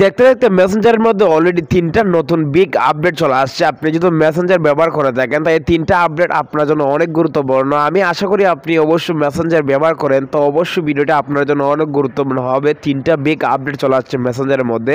দেখতে দেখতে মেসেঞ্জারের মধ্যে অলরেডি তিনটা নতুন বিগ আপডেট চলে আসছে আপনি যদি মেসেঞ্জার ব্যবহার করে থাকেন তাই এই তিনটা আপডেট আপনার জন্য অনেক গুরুত্বপূর্ণ আমি আশা করি আপনি অবশ্যই মেসেঞ্জার ব্যবহার করেন তো অবশ্যই ভিডিওটা আপনার জন্য অনেক গুরুত্বপূর্ণ হবে তিনটা বিগ আপডেট চলে আসছে মেসেঞ্জারের মধ্যে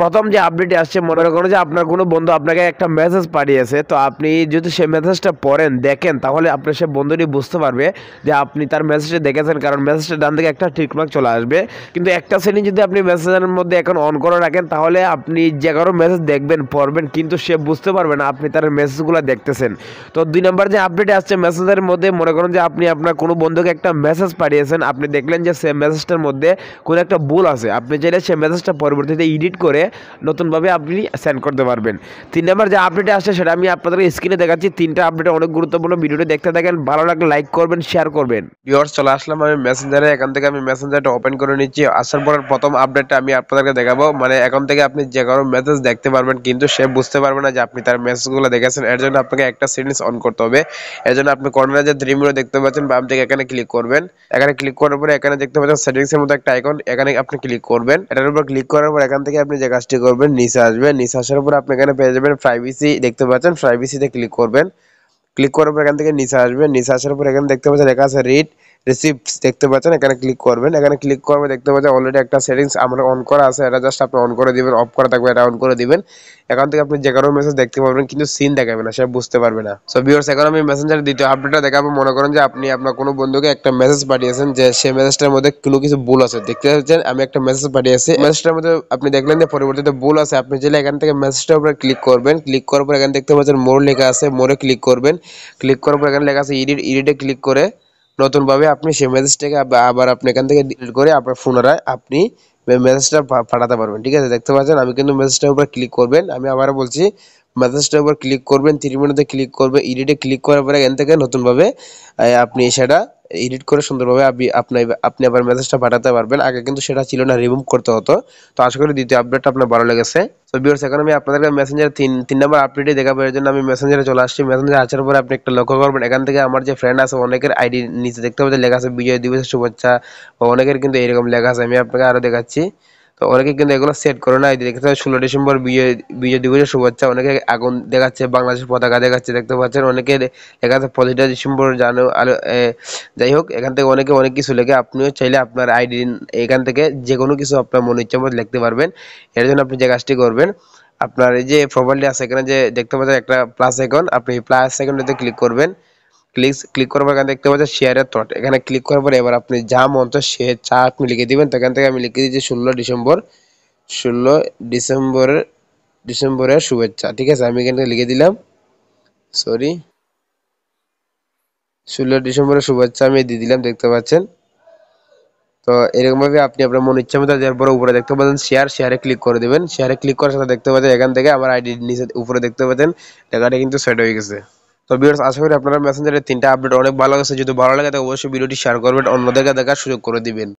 প্রথম যে আপডেটটি আসছে মনে করুন যে আপনার কোনো বন্ধু আপনাকে একটা মেসেজ পাঠিয়েছে তো আপনি যদি সে মেসেজটা পড়েন দেখেন তাহলে আপনার সে বন্ধুটি বুঝতে পারবে যে আপনি তার মেসেজটা দেখেছেন কারণ মেসেজটা ডান থেকে একটা ঠিকমাক চলে আসবে কিন্তু একটা শ্রেণী যদি আপনি মেসেঞ্জারের মধ্যে এখন অন করে রাখেন তাহলে আপনি যে কারো মেসেজ দেখবেন পড়বেন কিন্তু সে বুঝতে পারবে না আপনি তার মেসেজগুলো দেখতেছেন তো দুই নম্বর যে আপডেট আসছে মেসেজের মধ্যে মনে করেন যে আপনি আপনার কোনো বন্ধুকে একটা মেসেজ পাঠিয়েছেন আপনি দেখলেন যে সে মেসেজটার মধ্যে কোনো একটা ভুল আছে আপনি চাইলে সে মেসেজটা পরবর্তীতে এডিট করে নতুনভাবে আপনি সেন্ড করতে পারবেন তিন নম্বর যে আপডেটে আসছে সেটা আমি আপনাদের স্ক্রিনে দেখাচ্ছি তিনটা আপডেট অনেক গুরুত্বপূর্ণ ভিডিওটি দেখতে থাকেন ভালো লাগলে লাইক করবেন শেয়ার করবেন ভিউয়ার্স চলে আসলাম আমি মেসেঞ্জারে এখান থেকে আমি মেসেঞ্জারটা ওপেন করে নিচ্ছি আসার পর প্রথম আপডেটটা আমি আপনাদেরকে দেখাবো মানে এখন থেকে আপনি যে কোনো মেসেজ দেখতে পারবেন কিন্তু সে বুঝতে পারবে না যে আপনি তার মেসেজগুলো দেখেছেন এর জন্য আপনাকে একটা সেটিংস অন করতে হবে এর জন্য আপনি কর্নার যে থ্রি দেখতে পাচ্ছেন বাম থেকে এখানে ক্লিক করবেন এখানে ক্লিক করার পরে এখানে দেখতে পাচ্ছেন সেটিংসের মতো একটা আইকন এখানে আপনি ক্লিক করবেন এটার উপর ক্লিক করার পর এখান থেকে আপনি যে কাজটি করবেন নিচে আসবেন নিচে আসার উপর আপনি এখানে পেয়ে যাবেন প্রাইভেসি দেখতে পাচ্ছেন প্রাইভেসিতে ক্লিক করবেন ক্লিক করার পর এখান থেকে নিচে আসবেন নিচে আসার পর এখানে দেখতে পাচ্ছেন লেখা আছে রিড রিসিপ্ট দেখতে পাচ্ছেন এখানে ক্লিক করবেন এখানে ক্লিক করবে দেখতে পাচ্ছেন অলরেডি একটা সেটিংস আমরা অন করা আছে এটা জাস্ট আপনি অন করে দিবেন অফ করা থাকবে এটা অন করে দিবেন এখান থেকে আপনি যে কারো মেসেজ দেখতে পারবেন কিন্তু সিন দেখাবে না সে বুঝতে পারবে না সো ভিউর্স এখন আমি মেসেঞ্জার দ্বিতীয় আপডেটটা দেখাবো মনে করেন যে আপনি আপনার কোনো বন্ধুকে একটা মেসেজ পাঠিয়েছেন যে সেই মেসেজটার মধ্যে কোনো কিছু ভুল আছে দেখতে পাচ্ছেন আমি একটা মেসেজ পাঠিয়েছি মেসেজটার মধ্যে আপনি দেখলেন যে পরিবর্তিত ভুল আছে আপনি চাইলে এখান থেকে মেসেজটার উপরে ক্লিক করবেন ক্লিক করার পর এখানে দেখতে পাচ্ছেন মোর লেখা আছে মোরে ক্লিক করবেন ক্লিক করার পর এখানে লেখা আছে ইডিট ইডিটে ক্লিক করে নতুনভাবে আপনি সেই মেসেজটাকে আবার আপনি এখান থেকে ডিলিট করে আপনার পুনরায় আপনি মেসেজটা পাঠাতে পারবেন ঠিক আছে দেখতে পাচ্ছেন আমি কিন্তু মেসেজটার উপর ক্লিক করবেন আমি আবার বলছি মেসেজটার উপর ক্লিক করবেন থ্রি মিনিটে ক্লিক করবে ইডিটে ক্লিক করার পরে এখান থেকে নতুনভাবে আপনি সেটা এডিট করে সুন্দরভাবে আপনি আপনি আবার মেসেজটা পাঠাতে পারবেন আগে কিন্তু সেটা ছিল না রিমুভ করতে হতো তো আশা করি দ্বিতীয় আপডেটটা আপনার ভালো লেগেছে তো বিয়ার্স এখন আমি আপনাদেরকে মেসেঞ্জার তিন তিন নম্বর আপডেটে দেখাবো এর জন্য আমি মেসেঞ্জারে চলে আসছি মেসেঞ্জার আসার পরে আপনি একটা লক্ষ্য করবেন এখান থেকে আমার যে ফ্রেন্ড আছে অনেকের আইডি নিচে দেখতে পাবেন লেখা আছে বিজয় দিবসের শুভেচ্ছা অনেকের কিন্তু এরকম লেখা আছে আমি আপনাকে আরও দেখাচ্ছি তো অনেকে কিন্তু এগুলো সেট করে না দেখতে ষোলো ডিসেম্বর বিজয় বিজয় দিবসের শুভেচ্ছা অনেকে আগুন দেখাচ্ছে বাংলাদেশের পতাকা দেখাচ্ছে দেখতে পাচ্ছেন অনেকে এখান থেকে পঁচিশটা ডিসেম্বর জানু আলো যাই হোক এখান থেকে অনেকে অনেক কিছু লেখে আপনিও চাইলে আপনার আইডি এখান থেকে যে কোনো কিছু আপনার মনে ইচ্ছা মতো লিখতে পারবেন এর জন্য আপনি যে কাজটি করবেন আপনার এই যে প্রোফাইলটি আছে এখানে যে দেখতে পাচ্ছেন একটা প্লাস আইকন আপনি প্লাস আইকনটাতে ক্লিক করবেন ক্লিক ক্লিক করার পর এখানে দেখতে পাচ্ছেন শেয়ারের থট এখানে ক্লিক করার পর এবার আপনি যা মন তো সে চা আপনি লিখে দেবেন তো এখান থেকে আমি লিখে দিচ্ছি ষোলো ডিসেম্বর ষোলো ডিসেম্বরের ডিসেম্বরের শুভেচ্ছা ঠিক আছে আমি এখানে লিখে দিলাম সরি ষোলো ডিসেম্বরের শুভেচ্ছা আমি দিয়ে দিলাম দেখতে পাচ্ছেন তো এরকমভাবে আপনি আপনার মন ইচ্ছা মতো দেওয়ার পরে উপরে দেখতে পাচ্ছেন শেয়ার শেয়ারে ক্লিক করে দেবেন শেয়ারে ক্লিক করার সাথে দেখতে পাচ্ছেন এখান থেকে আমার আইডি নিচে উপরে দেখতে পাচ্ছেন টাকাটা কিন্তু সেট হয়ে গেছে তো ভিউয়ার্স আশা করি আপনারা মেসেঞ্জারের তিনটা আপডেট অনেক ভালো লাগছে যদি ভালো লাগে তাহলে অবশ্যই ভিডিওটি শেয়ার করবেন অন্যদেরকে দেখার সুযোগ করে দিবেন